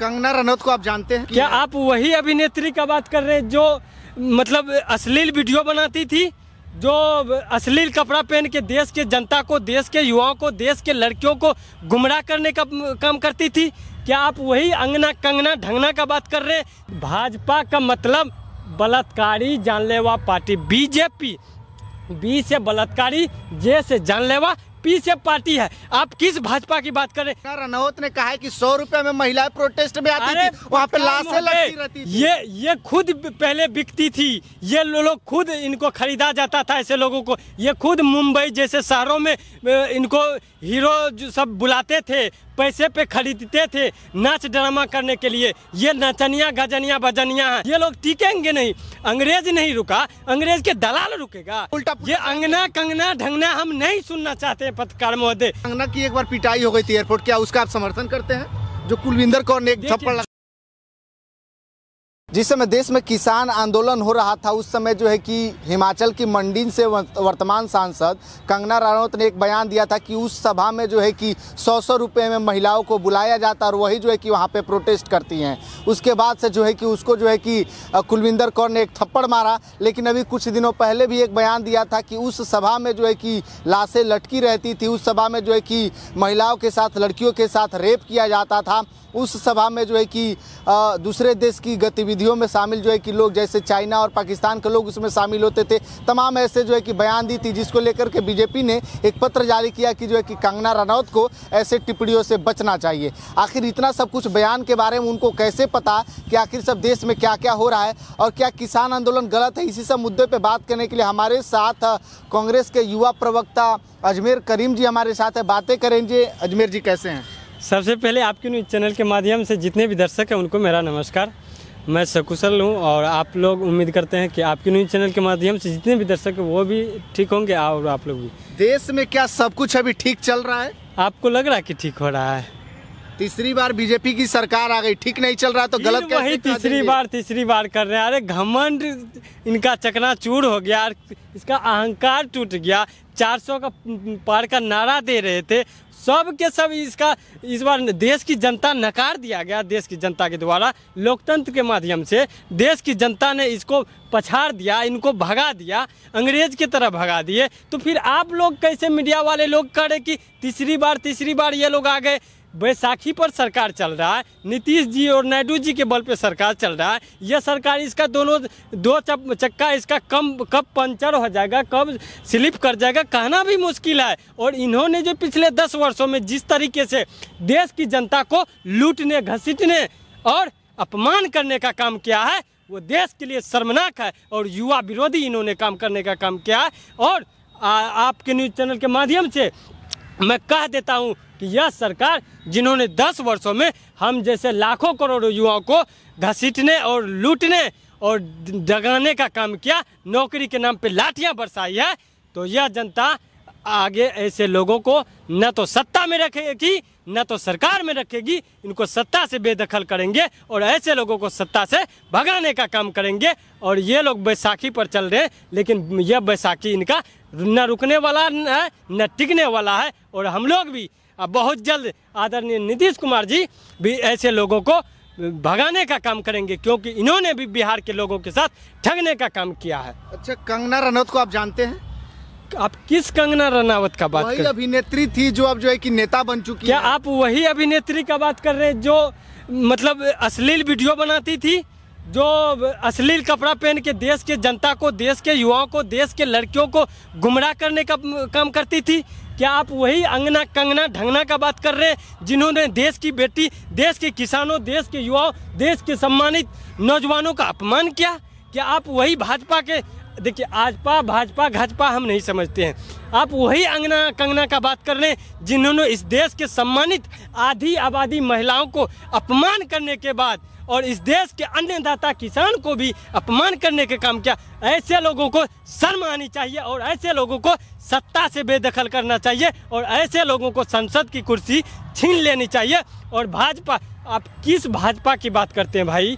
कंगना रनौत को आप जानते हैं क्या आप वही अभिनेत्री का बात कर रहे हैं जो मतलब अश्लील वीडियो बनाती थी जो अश्लील कपड़ा पहन के देश के जनता को देश के युवाओं को देश के लड़कियों को गुमराह करने का काम करती थी क्या आप वही अंगना कंगना ढंगना का बात कर रहे हैं भाजपा का मतलब बलात्कारी जानलेवा पार्टी बीजेपी बी से बलात्कारी जे से जानलेवा पीछे पार्टी है आप किस भाजपा की बात करें रनौत ने कहा है कि सौ रुपए में महिलाएं प्रोटेस्ट में आती थी वहाँ पे लाशें लगती रहती थी। ये ये खुद पहले बिकती थी ये लोग खुद इनको खरीदा जाता था ऐसे लोगों को ये खुद मुंबई जैसे शहरों में इनको हीरो सब बुलाते थे पैसे पे खरीदते थे नाच ड्रामा करने के लिए ये नचनिया गजनिया बजनिया है ये लोग टिकेंगे नहीं अंग्रेज नहीं रुका अंग्रेज के दलाल रुकेगा उल्टा ये अंगना कंगना ढंगना हम नहीं सुनना चाहते हैं पत्रकार महोदय अंगना की एक बार पिटाई हो गई थी एयरपोर्ट क्या उसका आप समर्थन करते हैं जो कुलविंदर कौर ने एक थप्पड़ जिस समय देश में किसान आंदोलन हो रहा था उस समय जो है कि हिमाचल की मंडी से वर्तमान सांसद कंगना रानौत ने एक बयान दिया था कि उस सभा में जो है कि सौ सौ रुपये में महिलाओं को बुलाया जाता और वही जो है कि वहाँ पे प्रोटेस्ट करती हैं उसके बाद से जो है कि उसको जो है कि कुलविंदर कौर ने एक थप्पड़ मारा लेकिन अभी कुछ दिनों पहले भी एक बयान दिया था कि उस सभा में जो है कि लाशें लटकी रहती थी उस सभा में जो है कि महिलाओं के साथ लड़कियों के साथ रेप किया जाता था उस सभा में जो है कि दूसरे देश की गतिविधि गतिविधियों में शामिल जो है कि लोग जैसे चाइना और पाकिस्तान के लोग उसमें शामिल होते थे तमाम ऐसे जो है कि बयान दी थी जिसको लेकर के बीजेपी ने एक पत्र जारी किया कि जो है कि कंगना रनौत को ऐसे टिप्पणियों से बचना चाहिए आखिर इतना सब कुछ बयान के बारे में उनको कैसे पता कि आखिर सब देश में क्या क्या हो रहा है और क्या किसान आंदोलन गलत है इसी सब मुद्दे पर बात करने के लिए हमारे साथ कांग्रेस के युवा प्रवक्ता अजमेर करीम जी हमारे साथ है बातें करेंगे अजमेर जी कैसे हैं सबसे पहले आपके न्यूज़ चैनल के माध्यम से जितने भी दर्शक हैं उनको मेरा नमस्कार मैं सकुशल हूँ और आप लोग उम्मीद करते हैं कि आपके न्यूज़ चैनल के माध्यम से जितने भी दर्शक वो भी ठीक होंगे और आप लोग भी देश में क्या सब कुछ अभी ठीक चल रहा है आपको लग रहा है कि ठीक हो रहा है तीसरी बार बीजेपी की सरकार आ गई ठीक नहीं चल रहा तो गलत वही तीसरी बार तीसरी बार कर रहे हैं अरे घमंड इनका चकना चूर हो गया इसका अहंकार टूट गया 400 का पार का नारा दे रहे थे सब के सब इसका इस बार देश की जनता नकार दिया गया देश की जनता के द्वारा लोकतंत्र के माध्यम से देश की जनता ने इसको पछाड़ दिया इनको भगा दिया अंग्रेज की तरह भगा दिए तो फिर आप लोग कैसे मीडिया वाले लोग करे कि तीसरी बार तीसरी बार ये लोग आ गए बैसाखी पर सरकार चल रहा है नीतीश जी और नायडू जी के बल पे सरकार चल रहा है यह सरकार इसका दोनों दो चप, चक्का इसका कम कब पंचर हो जाएगा कब स्लिप कर जाएगा कहना भी मुश्किल है और इन्होंने जो पिछले दस वर्षों में जिस तरीके से देश की जनता को लूटने घसीटने और अपमान करने का काम किया है वो देश के लिए शर्मनाक है और युवा विरोधी इन्होंने काम करने का काम किया है और आ, आपके न्यूज़ चैनल के माध्यम से मैं कह देता हूँ कि यह सरकार जिन्होंने 10 वर्षों में हम जैसे लाखों करोड़ों युवाओं को घसीटने और लूटने और डगाने का काम किया नौकरी के नाम पे लाठियां बरसाई है तो यह जनता आगे ऐसे लोगों को न तो सत्ता में रखेगी न तो सरकार में रखेगी इनको सत्ता से बेदखल करेंगे और ऐसे लोगों को सत्ता से भगाने का काम करेंगे और ये लोग बैसाखी पर चल रहे हैं लेकिन यह बैसाखी इनका न रुकने वाला है न टिकने वाला है और हम लोग भी अब बहुत जल्द आदरणीय नीतीश कुमार जी भी ऐसे लोगों को भगाने का काम करेंगे क्योंकि इन्होंने भी बिहार के लोगों के साथ ठगने का काम किया है अच्छा कंगना रनौत को आप जानते हैं आप किस कंगना रनावत का बात कर अभिनेत्री थी जो अब जो है कि नेता बन चुकी क्या है? आप वही अभिनेत्री का बात कर रहे हैं जो मतलब अश्लील वीडियो बनाती थी जो अश्लील कपड़ा पहन के देश के जनता को देश के युवाओं को देश के लड़कियों को गुमराह करने का काम करती थी क्या आप वही अंगना कंगना ढंगना का बात कर रहे हैं जिन्होंने देश की बेटी देश के किसानों देश के युवाओं देश के सम्मानित नौजवानों का अपमान किया क्या आप वही भाजपा के देखिए आजपा भाजपा घाजपा हम नहीं समझते हैं आप वही अंगना कंगना का बात कर रहे हैं जिन्होंने इस देश के सम्मानित आधी आबादी महिलाओं को अपमान करने के बाद और इस देश के अन्नदाता किसान को भी अपमान करने के काम किया ऐसे लोगों को शर्म आनी चाहिए और ऐसे लोगों को सत्ता से बेदखल करना चाहिए और ऐसे लोगों को संसद की कुर्सी छीन लेनी चाहिए और भाजपा आप किस भाजपा की बात करते हैं भाई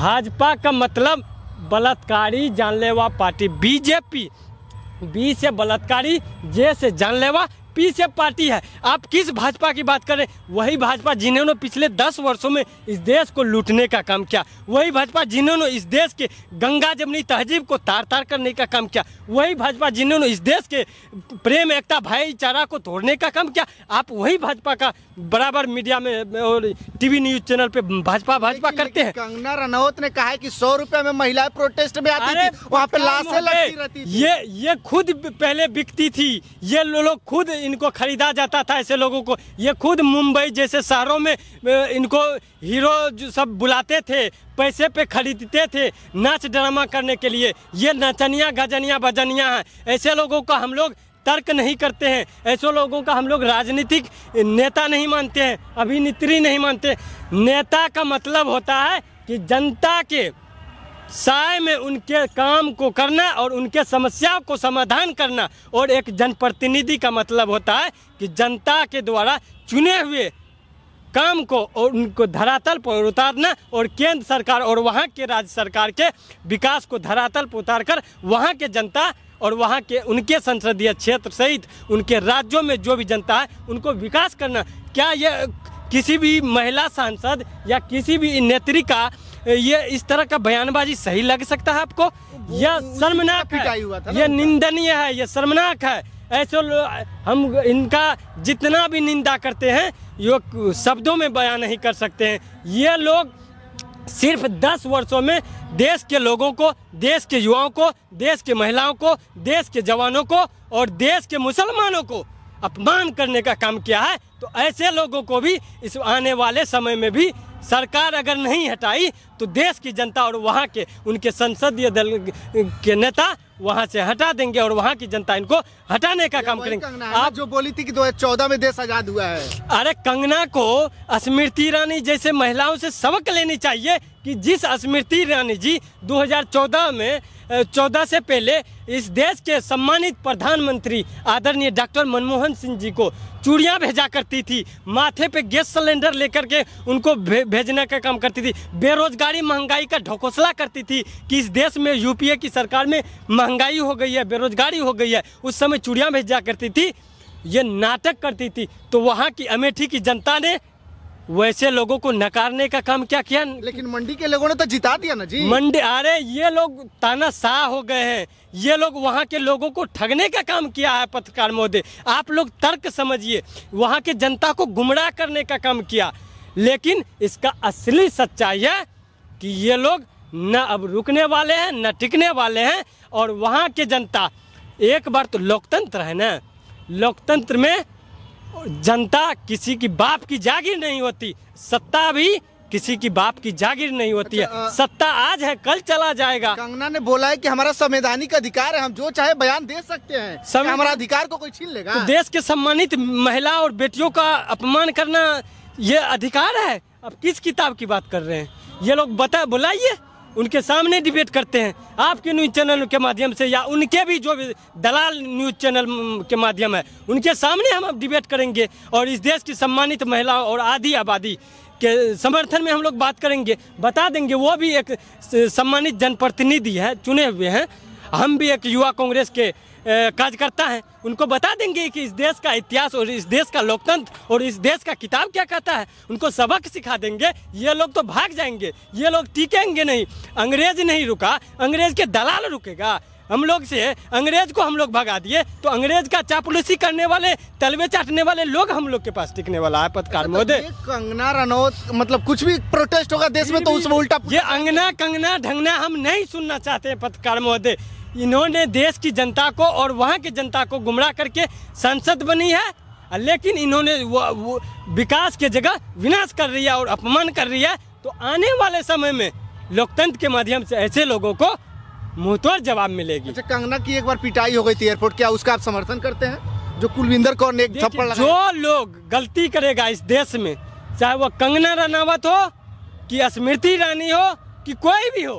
भाजपा का मतलब बलात्कारी जानलेवा पार्टी बीजेपी बी से बलात्कारी जे से जानलेवा पीछे पार्टी है आप किस भाजपा की बात करें वही भाजपा जिन्होंने पिछले दस वर्षों में इस देश को लूटने का काम किया वही भाजपा जिन्होंने इस देश के गंगा जमनी तहजीब को तार तार करने का काम किया वही भाजपा जिन्होंने इस देश के प्रेम एकता भाईचारा को तोड़ने का काम किया आप वही भाजपा का बराबर मीडिया में और टीवी न्यूज चैनल पे भाजपा भाजपा करते हैं कंगना रनौत ने कहा है कि सौ रुपए में महिला प्रोटेस्ट में आती थी वहाँ पे लाशें लगती रहती ये ये खुद पहले बिकती थी ये लोग खुद इनको ख़रीदा जाता था ऐसे लोगों को ये खुद मुंबई जैसे शहरों में इनको हीरो जो सब बुलाते थे पैसे पे खरीदते थे नाच ड्रामा करने के लिए ये नचनिया गजनिया बजनिया हैं ऐसे लोगों का हम लोग तर्क नहीं करते हैं ऐसे लोगों का हम लोग राजनीतिक नेता नहीं मानते हैं अभिनेत्री नहीं मानते नेता का मतलब होता है कि जनता के साय में उनके काम को करना और उनके समस्याओं को समाधान करना और एक जनप्रतिनिधि का मतलब होता है कि जनता के द्वारा चुने हुए काम को और उनको धरातल पर उतारना और केंद्र सरकार और वहाँ के राज्य सरकार के विकास को धरातल पर उतार कर वहाँ के जनता और वहाँ के उनके संसदीय क्षेत्र सहित उनके राज्यों में जो भी जनता है उनको विकास करना क्या यह किसी भी महिला सांसद या किसी भी नेत्री का ये इस तरह का बयानबाजी सही लग सकता है आपको यह शर्मनाक है यह निंदनीय है यह शर्मनाक है ऐसे हम इनका जितना भी निंदा करते हैं ये शब्दों में बयान नहीं कर सकते हैं ये लोग सिर्फ दस वर्षों में देश के लोगों को देश के युवाओं को देश के महिलाओं को देश के जवानों को और देश के मुसलमानों को अपमान करने का काम किया है तो ऐसे लोगों को भी इस आने वाले समय में भी सरकार अगर नहीं हटाई तो देश की जनता और वहाँ के उनके संसदीय दल के नेता वहाँ से हटा देंगे और वहाँ की जनता इनको हटाने का काम करेंगे आप जो बोली थी कि 2014 में देश आजाद हुआ है अरे कंगना को स्मृति ईरानी जैसे महिलाओं से सबक लेनी चाहिए कि जिस स्मृति ईरानी जी 2014 में चौदह से पहले इस देश के सम्मानित प्रधानमंत्री आदरणीय डॉक्टर मनमोहन सिंह जी को चूड़ियाँ भेजा करती थी माथे पे गैस सिलेंडर लेकर के उनको भे, भेजने का काम करती थी बेरोजगारी महंगाई का ढकोसला करती थी कि इस देश में यूपीए की सरकार में महंगाई हो गई है बेरोजगारी हो गई है उस समय चूड़ियाँ भेजा करती थी ये नाटक करती थी तो वहाँ की अमेठी की जनता ने वैसे लोगों को नकारने का काम क्या किया लेकिन मंडी के लोगों ने तो जिता दिया ना जी मंडी अरे ये लोग ताना सा हो गए हैं ये लोग वहाँ के लोगों को ठगने का काम किया है पत्रकार महोदय आप लोग तर्क समझिए वहाँ के जनता को गुमराह करने का काम किया लेकिन इसका असली सच्चाई है कि ये लोग न अब रुकने वाले हैं न टिकने वाले हैं और वहाँ के जनता एक बार तो लोकतंत्र है न लोकतंत्र में जनता किसी की बाप की जागीर नहीं होती सत्ता भी किसी की बाप की जागीर नहीं होती अच्छा, है सत्ता आज है कल चला जाएगा कंगना ने बोला है कि हमारा संवैधानिक अधिकार है हम जो चाहे बयान दे सकते हैं सम... हमारा अधिकार को कोई छीन लेगा तो देश के सम्मानित महिला और बेटियों का अपमान करना ये अधिकार है अब किस किताब की बात कर रहे हैं ये लोग बता बुलाइए उनके सामने डिबेट करते हैं आपके न्यूज़ चैनल के माध्यम से या उनके भी जो भी दलाल न्यूज़ चैनल के माध्यम है उनके सामने हम अब डिबेट करेंगे और इस देश की सम्मानित महिलाओं और आधी आबादी के समर्थन में हम लोग बात करेंगे बता देंगे वो भी एक सम्मानित जनप्रतिनिधि है चुने हुए हैं हम भी एक युवा कांग्रेस के कार्यकर्ता हैं उनको बता देंगे कि इस देश का इतिहास और इस देश का लोकतंत्र और इस देश का किताब क्या कहता है उनको सबक सिखा देंगे ये लोग तो भाग जाएंगे ये लोग टिकेंगे नहीं अंग्रेज नहीं रुका अंग्रेज के दलाल रुकेगा हम लोग से अंग्रेज को हम लोग भगा दिए तो अंग्रेज का चापलूसी करने वाले तलवे चाटने वाले लोग हम लोग के पास टिकने वाला है पत्रकार मतलब महोदय कंगना रनौत मतलब कुछ भी प्रोटेस्ट होगा देश में तो उसमें उल्टा ये अंगना कंगना ढंगना हम नहीं सुनना चाहते पत्रकार महोदय इन्होंने देश की जनता को और वहाँ की जनता को गुमराह करके सांसद बनी है लेकिन इन्होंने वो विकास के जगह विनाश कर रही है और अपमान कर रही है तो आने वाले समय में लोकतंत्र के माध्यम से ऐसे लोगों को मुहतोर जवाब मिलेगी अच्छा कंगना की एक बार पिटाई हो गई थी एयरपोर्ट क्या उसका आप समर्थन करते हैं जो कुलविंदर कौर ने एक थप्पड़ जो लोग गलती करेगा इस देश में चाहे वो कंगना रनावत हो कि स्मृति रानी हो कि कोई भी हो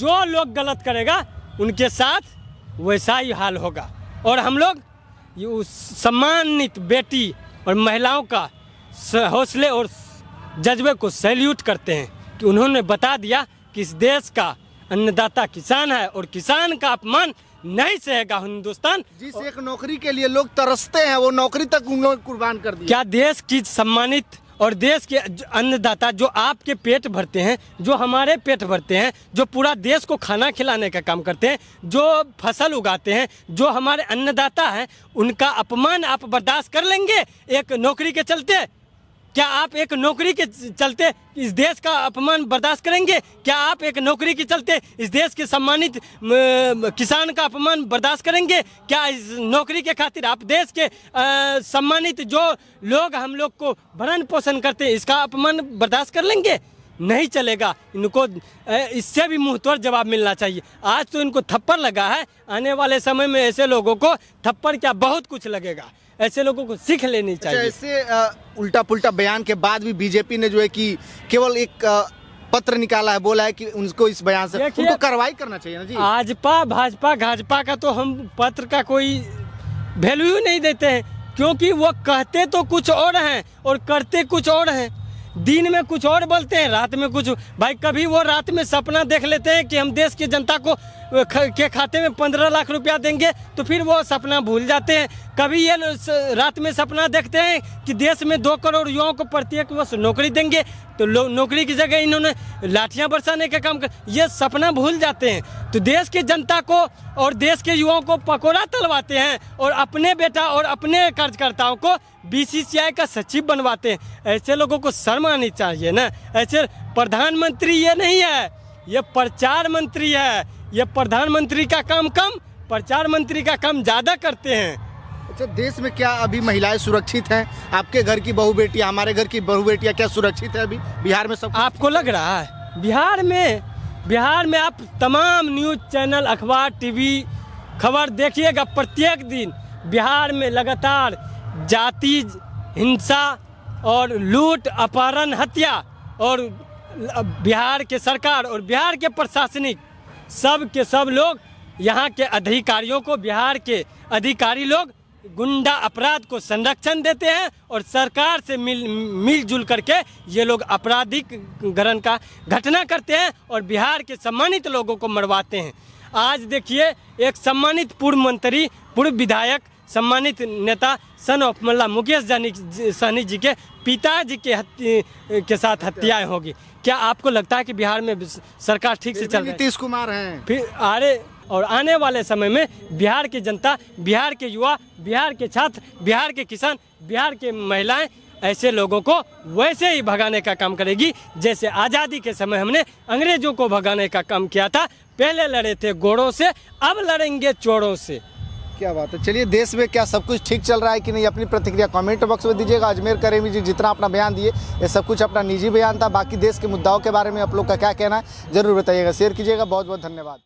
जो लोग गलत करेगा उनके साथ वैसा ही हाल होगा और हम लोग उस सम्मानित बेटी और महिलाओं का हौसले और जज्बे को सैल्यूट करते हैं कि उन्होंने बता दिया कि इस देश का अन्नदाता किसान है और किसान का अपमान नहीं सहेगा हिंदुस्तान जिस एक नौकरी के लिए लोग तरसते हैं वो नौकरी तक उन्होंने कुर्बान कर दिया क्या देश की सम्मानित और देश के अन्नदाता जो आपके पेट भरते हैं जो हमारे पेट भरते हैं जो पूरा देश को खाना खिलाने का काम करते हैं जो फसल उगाते हैं जो हमारे अन्नदाता हैं उनका अपमान आप बर्दाश्त कर लेंगे एक नौकरी के चलते क्या आप एक नौकरी के चलते इस देश का अपमान बर्दाश्त करेंगे क्या आप एक नौकरी के चलते इस देश के सम्मानित किसान का अपमान बर्दाश्त करेंगे क्या इस नौकरी के खातिर आप देश के सम्मानित जो लोग हम लोग को भरण पोषण करते हैं इसका अपमान बर्दाश्त कर लेंगे नहीं चलेगा इनको इससे भी मुहतवर जवाब मिलना चाहिए आज तो इनको थप्पड़ लगा है आने वाले समय में ऐसे लोगों को थप्पड़ क्या बहुत कुछ लगेगा ऐसे लोगों को सीख लेनी अच्छा, चाहिए ऐसे उल्टा पुल्टा बयान के बाद भी बीजेपी ने जो है कि केवल एक पत्र निकाला है बोला है कि उनको इस बयान से उनको कार्रवाई करना चाहिए ना जी भाजपा भाजपा का तो हम पत्र का कोई वैल्यू नहीं देते हैं क्योंकि वो कहते तो कुछ और हैं और करते कुछ और हैं दिन में कुछ और बोलते हैं रात में कुछ भाई कभी वो रात में सपना देख लेते हैं कि हम देश की जनता को के खाते में पंद्रह लाख रुपया देंगे तो फिर वो सपना भूल जाते हैं कभी ये रात में सपना देखते हैं कि देश में दो करोड़ युवाओं को प्रत्येक वर्ष नौकरी देंगे तो लोग नौकरी की जगह इन्होंने लाठियां बरसाने का काम कर ये सपना भूल जाते हैं तो देश की जनता को और देश के युवाओं को पकौड़ा तलवाते हैं और अपने बेटा और अपने कार्यकर्ताओं को बी का सचिव बनवाते हैं ऐसे लोगों को शर्म आनी चाहिए न ऐसे प्रधानमंत्री ये नहीं है ये प्रचार मंत्री है ये प्रधानमंत्री का काम कम प्रचार मंत्री का काम ज़्यादा करते हैं अच्छा देश में क्या अभी महिलाएं सुरक्षित हैं आपके घर की बहू बेटिया हमारे घर की बहू बेटिया क्या सुरक्षित है अभी बिहार में सब आपको लग रहा है बिहार में बिहार में आप तमाम न्यूज चैनल अखबार टीवी खबर देखिएगा प्रत्येक दिन बिहार में लगातार जाति हिंसा और लूट अपहरण हत्या और बिहार के सरकार और बिहार के प्रशासनिक सब के सब लोग यहाँ के अधिकारियों को बिहार के अधिकारी लोग गुंडा अपराध को संरक्षण देते हैं और सरकार से मिल मिलजुल करके ये लोग आपराधिक गरण का घटना करते हैं और बिहार के सम्मानित लोगों को मरवाते हैं आज देखिए एक सम्मानित पूर्व मंत्री पूर्व विधायक सम्मानित नेता सन ऑफ मल्ला मुकेश जानी सहनी जी के पिताजी के के साथ हत्याएं होगी क्या आपको लगता है कि बिहार में सरकार ठीक से चल रही नीतीश कुमार हैं फिर अरे और आने वाले समय में बिहार की जनता बिहार के युवा बिहार के छात्र बिहार के किसान बिहार के महिलाएं ऐसे लोगों को वैसे ही भगाने का काम करेगी जैसे आज़ादी के समय हमने अंग्रेजों को भगाने का काम किया था पहले लड़े थे घोड़ों से अब लड़ेंगे चोरों से क्या बात है चलिए देश में क्या सब कुछ ठीक चल रहा है कि नहीं अपनी प्रतिक्रिया कमेंट बॉक्स में दीजिएगा अजमेर करेमी जी जितना अपना बयान दिए ये सब कुछ अपना निजी बयान था बाकी देश के मुद्दाओं के बारे में आप लोग का क्या कहना है ज़रूर बताइएगा शेयर कीजिएगा बहुत बहुत धन्यवाद